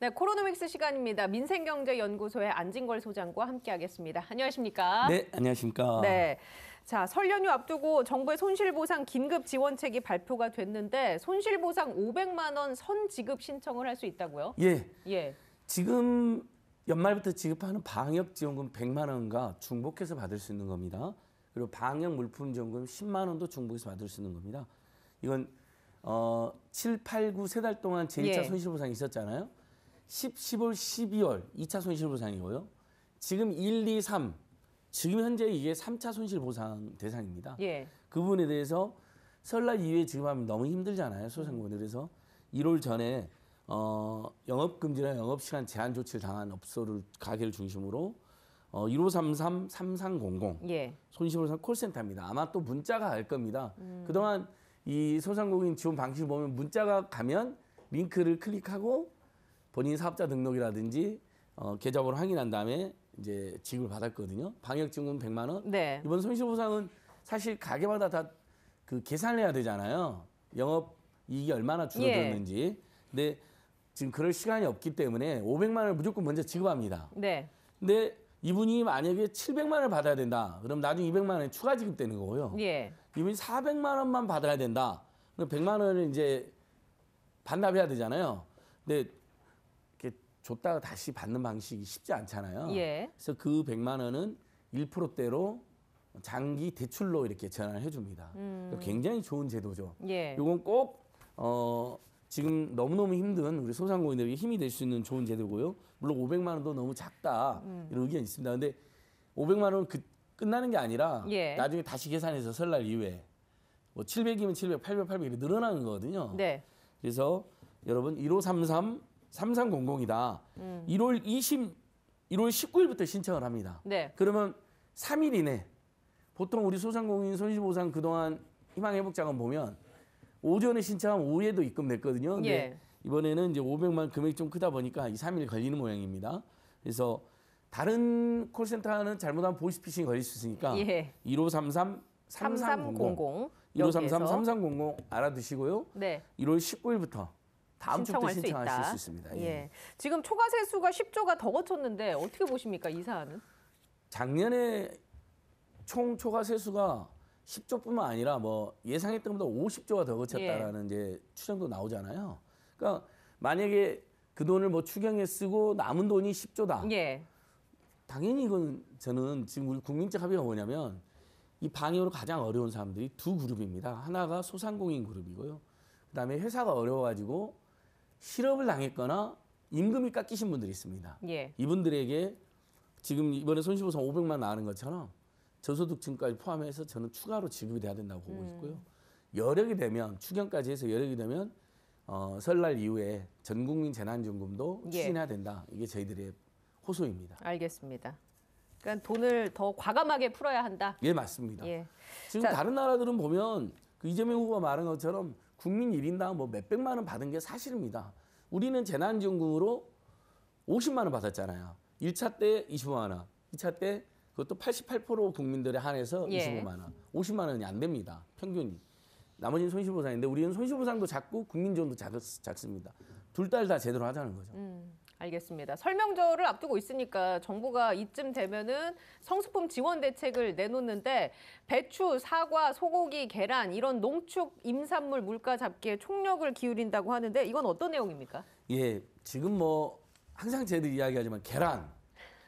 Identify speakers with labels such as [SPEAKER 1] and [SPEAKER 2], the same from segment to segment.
[SPEAKER 1] 네, 코로노믹스 시간입니다. 민생경제연구소의 안진걸 소장과 함께하겠습니다. 안녕하십니까? 네,
[SPEAKER 2] 안녕하십니까? 네.
[SPEAKER 1] 자, 설 연휴 앞두고 정부의 손실보상 긴급 지원책이 발표가 됐는데 손실보상 500만 원 선지급 신청을 할 수 있다고요? 예. 예.
[SPEAKER 2] 지금 연말부터 지급하는 방역 지원금 100만 원과 중복해서 받을 수 있는 겁니다. 그리고 방역 물품 지원금 10만 원도 중복해서 받을 수 있는 겁니다. 이건 어, 7, 8, 9 세 달 동안 제1차 예. 손실보상이 있었잖아요. 10, 11월, 12월 2차 손실보상이고요. 지금 1, 2, 3 지금 현재 이게 3차 손실보상 대상입니다. 예. 그 부분에 대해서 설날 이후에 지금 하면 너무 힘들잖아요. 소상공인 음. 그래서 1월 전에 어, 영업금지나 영업시간 제한 조치를 당한 업소를 가게를 중심으로 어, 1533 3300 예. 손실보상 콜센터입니다. 아마 또 문자가 갈 겁니다. 음. 그동안 이 소상공인 지원 방식을 보면 문자가 가면 링크를 클릭하고 본인 사업자 등록이라든지 어, 계좌번호 확인한 다음에 이제 지급을 받았거든요. 방역증은 100만 원. 네. 이번 손실보상은 사실 가게마다 다 그 계산을 해야 되잖아요. 영업 이익이 얼마나 줄어들었는지. 예. 근데 지금 그럴 시간이 없기 때문에 500만 원을 무조건 먼저 지급합니다. 네. 근데 이분이 만약에 700만 원을 받아야 된다. 그럼 나중에 200만 원이 추가 지급되는 거고요. 예. 이분이 400만 원만 받아야 된다. 그럼 100만 원을 이제 반납해야 되잖아요. 근데 줬다가 다시 받는 방식이 쉽지 않잖아요. 예. 그래서 그 100만 원은 1%대로 장기 대출로 이렇게 전환을 해줍니다. 음. 그러니까 굉장히 좋은 제도죠. 예. 이건 꼭 어, 지금 너무너무 힘든 우리 소상공인들에게 힘이 될 수 있는 좋은 제도고요. 물론 500만 원도 너무 작다 음. 이런 의견이 있습니다. 근데 500만 원은 그, 끝나는 게 아니라 예. 나중에 다시 계산해서 설날 이후에 뭐 700이면 700, 800, 800 이렇게 늘어나는 거거든요. 네. 그래서 여러분 1533 삼삼공공이다 음. 1월 20, 1월 19일부터 신청을 합니다. 네. 그러면 3일 이내 보통 우리 소상공인 손실보상 그동안 희망회복자금 보면 오전에 신청하면 오후에도 입금됐거든요. 근데 예. 이번에는 이제 500만 금액 이좀 크다 보니까 이 3일 걸리는 모양입니다. 그래서 다른 콜센터는 잘못하면 보이스피싱 걸릴 수 있으니까 예. 1533
[SPEAKER 1] 3300 1533
[SPEAKER 2] 3300 알아두시고요. 네. 1월 19일부터 다음 주부터 신청하실 수, 수 있습니다. 예. 예.
[SPEAKER 1] 지금 초과세수가 10조가 더 거쳤는데 어떻게 보십니까 이 사안은?
[SPEAKER 2] 작년에
[SPEAKER 1] 총 초과세수가
[SPEAKER 2] 10조뿐만 아니라 뭐 예상했던 것보다 50조가 더 거쳤다라는 예. 이제 추정도 나오잖아요. 그러니까 만약에 그 돈을 뭐 추경에 쓰고 남은 돈이 10조다. 예. 당연히 이건 저는 지금 우리 국민적 합의가 뭐냐면 이 방역으로 가장 어려운 사람들이 두 그룹입니다. 하나가 소상공인 그룹이고요. 그다음에 회사가 어려워가지고 실업을 당했거나 임금이 깎이신 분들이 있습니다. 예. 이분들에게 지금 이번에 손실보상 500만 나가는 것처럼 저소득층까지 포함해서 저는 추가로 지급이 돼야 된다고 보고 음. 있고요. 여력이 되면 추경까지 해서 여력이 되면 어, 설날 이후에 전국민 재난지원금도 예. 추진해야 된다. 이게 저희들의 호소입니다.
[SPEAKER 1] 알겠습니다. 그러니까 돈을 더 과감하게 풀어야 한다.
[SPEAKER 2] 예, 맞습니다. 예. 지금 자, 다른 나라들은 보면 그 이재명 후보가 말한 것처럼 국민 1인당 뭐 몇백만 원 받은 게 사실입니다. 우리는 재난지원금으로 50만 원 받았잖아요. 1차 때 25만 원, 2차 때 그것도 88% 국민들에 한해서 예. 25만 원, 50만 원이 안 됩니다. 평균이. 나머지는 손실보상인데 우리는 손실보상도 작고 국민지원도 작, 습니다 둘 다 다 제대로 하자는 거죠.
[SPEAKER 1] 음. 알겠습니다. 설명절을 앞두고 있으니까 정부가 이쯤 되면은 성수품 지원 대책을 내놓는데 배추, 사과, 소고기, 계란 이런 농축 임산물 물가 잡기에 총력을 기울인다고 하는데 이건 어떤 내용입니까?
[SPEAKER 2] 예, 지금 뭐 항상 저희들 이야기하지만 계란,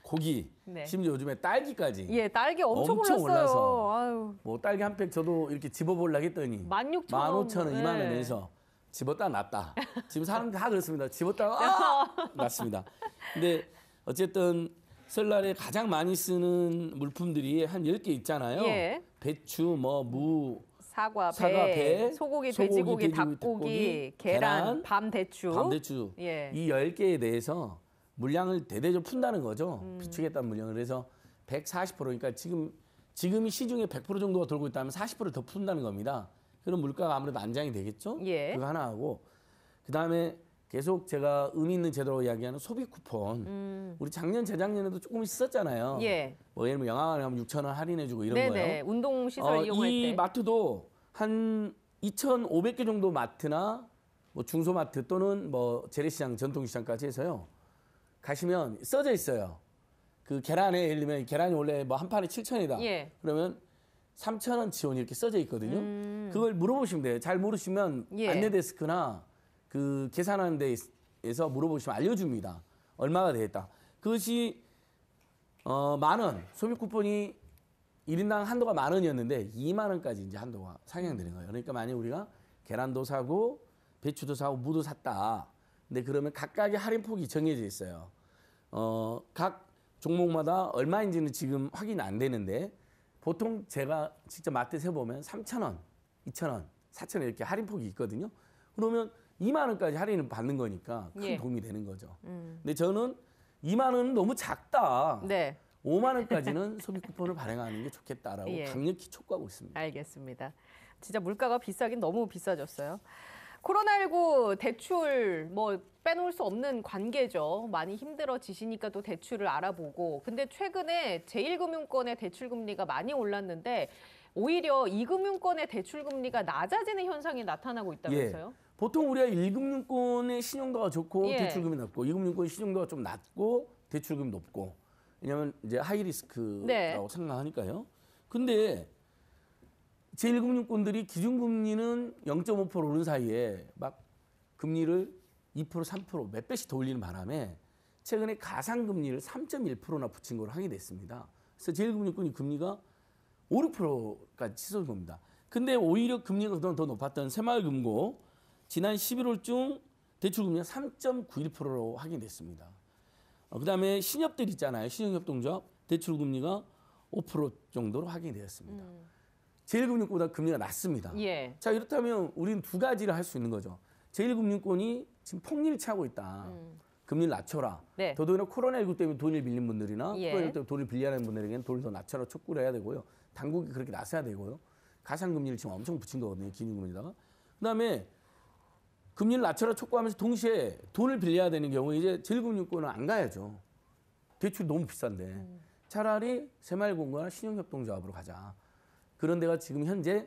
[SPEAKER 2] 고기, 네. 심지어 요즘에 딸기까지. 예,
[SPEAKER 1] 딸기 엄청, 엄청 올랐어요. 올라서 아유.
[SPEAKER 2] 뭐 딸기 한 팩 저도 이렇게 집어보려 했더니 16,000원, 15,000원, 2만 원에서 네. 집었다 났다. 지금 사람 다 그렇습니다. 집었다
[SPEAKER 1] 아!
[SPEAKER 2] 났습니다. 근데 어쨌든 설날에 가장 많이 쓰는 물품들이 한열개 있잖아요. 예. 배추, 뭐, 무,
[SPEAKER 1] 사과, 사과, 배 소고기, 소고기, 돼지고기, 돼고기 닭고기, 계란, 밤대추. 밤대추. 예. 이
[SPEAKER 2] 열개에 대해서 물량을 대대로 푼다는 거죠. 음. 비축했다는 물량을. 그서 140%니까 지금, 지금 시중에 100% 정도가 돌고 있다면 40%더 푼다는 겁니다. 그럼 물가가 아무래도 안장이 되겠죠?
[SPEAKER 1] 예. 그거 하나
[SPEAKER 2] 하고 그다음에 계속 제가 의미 있는 제도로 이야기하는 소비 쿠폰.
[SPEAKER 1] 음. 우리
[SPEAKER 2] 작년 재작년에도 조금있었잖아요 예. 뭐 예를 들면 영화관에 가면 6천 원 할인해 주고 이런 네네. 거예요.
[SPEAKER 1] 운동 시설 어, 이용할 이
[SPEAKER 2] 마트도 한 2,500개 정도 마트나 뭐 중소마트 또는 뭐 재래시장, 전통시장까지 해서요. 가시면 써져 있어요. 그 계란에 예를 들면 계란이 원래 뭐 한 판에 7천이다. 예. 그러면 삼천 원 지원 이렇게 써져 있거든요. 음. 그걸 물어보시면 돼요. 잘 모르시면 예. 안내 데스크나 그 계산하는 데에서 물어보시면 알려줍니다. 얼마가 되겠다. 그것이 어, 만 원, 소비 쿠폰이 일인당 한도가 만 원이었는데 이만 원까지 이제 한도가 상향되는 거예요. 그러니까 만약 에 우리가 계란도 사고 배추도 사고 무도 샀다. 근데 그러면 각각의 할인 폭이 정해져 있어요. 어, 각 종목마다 얼마인지는 지금 확인 안 되는데 보통 제가 직접 마트에서 보면 3,000원, 2,000원, 4,000원 이렇게 할인폭이 있거든요. 그러면 2만 원까지 할인을 받는 거니까 큰 예. 도움이 되는 거죠. 음. 근데 저는 2만 원은 너무
[SPEAKER 1] 작다. 네. 5만 원까지는 소비 쿠폰을 발행하는 게 좋겠다라고 예. 강력히 촉구하고 있습니다. 알겠습니다. 진짜 물가가 비싸긴 너무 비싸졌어요. 코로나19 대출 뭐 빼놓을 수 없는 관계죠. 많이 힘들어지시니까 또 대출을 알아보고. 근데 최근에 제1금융권의 대출 금리가 많이 올랐는데 오히려 2금융권의 대출 금리가 낮아지는 현상이 나타나고 있다면서요? 예.
[SPEAKER 2] 보통 우리가 1금융권의 신용도가 좋고 예. 대출금이 낮고 2금융권 신용도가 좀 낮고 대출금이 높고 왜냐하면 이제 하이리스크라고 네. 생각하니까요. 근데 제1금융권들이 기준금리는 0.5% 오른 사이에 막 금리를 2% 3%몇 배씩 더 올리는 바람에 최근에 가상금리를 3.1%나 붙인 걸 하게 됐습니다. 그래서 제1금융권이 금리가 5, 6%까지 치솟은 겁니다. 근데 오히려 금리가 그동안 더 높았던 새마을금고 지난 11월 중 대출금리가 3.91%로 확인됐습니다. 어, 그 다음에 신협들 있잖아요. 신용협동조합 대출금리가 5% 정도로 확인되었습니다. 음. 제1금융권보다 금리가 낮습니다. 예. 자 이렇다면 우리는 두 가지를 할 수 있는 거죠. 제1금융권이 지금 폭리를 차고 있다. 음. 금리를 낮춰라. 네. 더더욱다나 코로나19 때문에 돈을 빌린 분들이나 예. 코로나19 때문에 돈을 빌려하는 분들에게는 돈을 더 낮춰라 촉구를 해야 되고요. 당국이 그렇게 나서야 되고요. 가상금리를 지금 엄청 붙인 거거든요. 기능금리다가 그다음에 금리를 낮춰라 촉구하면서 동시에 돈을 빌려야 되는 경우에 이제 제1금융권은 안 가야죠. 대출 너무 비싼데. 음. 차라리 새마을공고나 신용협동조합으로 가자. 그런 데가 지금 현재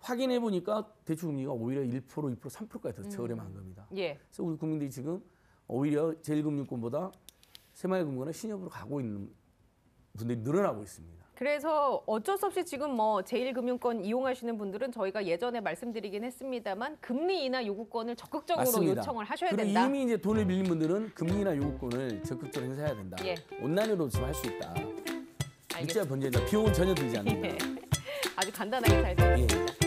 [SPEAKER 2] 확인해 보니까 대출 금리가 오히려 1% 2% 3%까지 더 저렴한 음. 겁니다. 예. 그래서 우리 국민들이 지금 오히려 제1금융권보다 새마을금융권 신협으로 가고 있는 분들이 늘어나고 있습니다.
[SPEAKER 1] 그래서 어쩔 수 없이 지금 뭐 제1금융권 이용하시는 분들은 저희가 예전에 말씀드리긴 했습니다만 금리 인하 요구권을 적극적으로 맞습니다. 요청을 하셔야 그리고 된다. 이미
[SPEAKER 2] 이제 돈을 빌린 분들은 금리 인하 요구권을 적극적으로 행사해야 된다. 예. 온라인으로도 지금 할 수 있다. 알겠습니다. 입자 번제자 비용은 전혀 들지 않는다. 예.
[SPEAKER 1] 아주 간단하게 잘 되었습니다. 예.